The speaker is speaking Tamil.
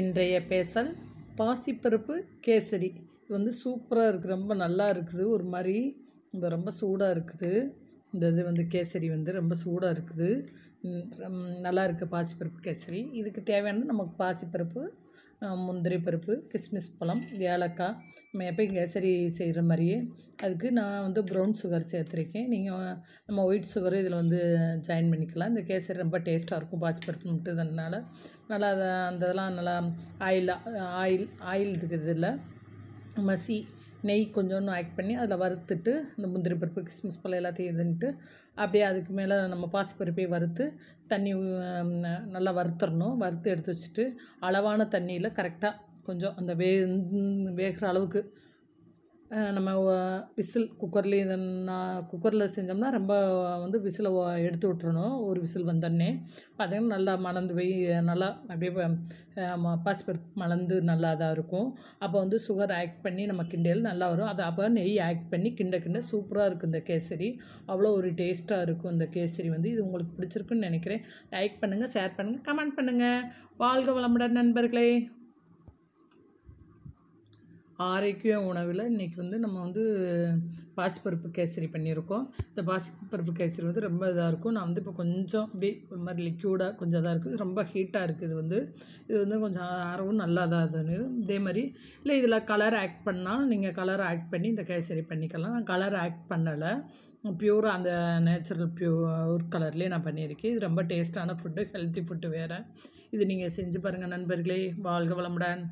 இன்றைய பேசல் பாசிப்பருப்பு கேசரி இது வந்து சூப்பராக இருக்குது ரொம்ப நல்லா இருக்குது ஒரு மாதிரி இந்த ரொம்ப சூடாக இருக்குது இந்த இது வந்து கேசரி வந்து ரொம்ப சூடாக இருக்குது நல்லா இருக்குது பாசிப்பருப்பு கேசரி இதுக்கு தேவையானது நமக்கு பாசிப்பருப்பு முந்திரி பருப்பு கிஸ்மிஸ் பழம் ஏலக்காய் நம்ம எப்போ கேசரி செய்கிற மாதிரியே அதுக்கு நான் வந்து ப்ரௌன் சுகர் சேர்த்துருக்கேன் நீங்கள் நம்ம ஒயிட் சுகர் இதில் வந்து ஜாயின் பண்ணிக்கலாம் இந்த கேசரி ரொம்ப டேஸ்ட்டாக இருக்கும் பாசிப்பருப்பு மட்டும்னால நல்லா அதை அந்த இதெல்லாம் நல்லா ஆயிலாக ஆயில் ஆயில் இதுக்கு இதில் மசி நெய் கொஞ்சோன்னு ஆட் பண்ணி அதில் வறுத்துட்டு இந்த முந்திரி பருப்பு கிஸ்மிஸ் பழம் எல்லாத்தையும் இதுன்ட்டு அப்படியே அதுக்கு மேலே நம்ம பாசிப்பருப்பையும் வறுத்து தண்ணி நல்லா வறுத்துடணும் வறுத்து எடுத்து வச்சுட்டு அளவான தண்ணியில் கரெக்டாக கொஞ்சம் அந்த வே வேகிற அளவுக்கு நம்ம விசில் குக்கர்லேயும் இதன்னா குக்கரில் செஞ்சோம்னா ரொம்ப வந்து விசிலை எடுத்து விட்றணும் ஒரு விசில் வந்தோடனே பார்த்திங்கன்னா நல்லா மலர்ந்து போய் நல்லா அப்படியே பாசிப்பருப்பு மலர்ந்து நல்லா இதாக இருக்கும் அப்போ வந்து சுகர் ஆக்ட் பண்ணி நம்ம கிண்டையில் நல்லா வரும் அது அப்போ நெய் ஆக்ட் பண்ணி கிண்ட கிண்ட சூப்பராக இருக்கும் இந்த கேசரி அவ்வளோ ஒரு டேஸ்ட்டாக இருக்கும் இந்த கேசரி வந்து இது உங்களுக்கு பிடிச்சிருக்குன்னு நினைக்கிறேன் லைக் பண்ணுங்கள் ஷேர் பண்ணுங்கள் கமெண்ட் பண்ணுங்கள் வாழ்க வளமுடன் நண்பர்களே ஆரோக்கிய உணவில் இன்றைக்கி வந்து நம்ம வந்து பாசிப்பருப்பு கேசரி பண்ணியிருக்கோம் இந்த பாசிப்பருப்பு கேசரி வந்து ரொம்ப இதாக இருக்கும் நான் வந்து இப்போ கொஞ்சம் அப்படி ஒரு மாதிரி லிக்யூடாக கொஞ்சம் இதாக இருக்குது ரொம்ப ஹீட்டாக இருக்குது இது வந்து இது வந்து கொஞ்சம் ஆரவும் நல்லா தான் இது இதே மாதிரி இல்லை இதில் கலர் ஆக்ட் பண்ணால் நீங்கள் கலர் ஆக்ட் பண்ணி இந்த கேசரி பண்ணிக்கலாம் நான் கலர் ஆக்ட் பண்ணலை பியூராக அந்த நேச்சுரல் பியூர் கலர்லேயே நான் பண்ணியிருக்கேன் இது ரொம்ப டேஸ்ட்டான ஃபுட்டு ஹெல்த்தி ஃபுட்டு வேறு இது நீங்கள் செஞ்சு பாருங்கள் நண்பர்களே வாழ்க வளமுடன்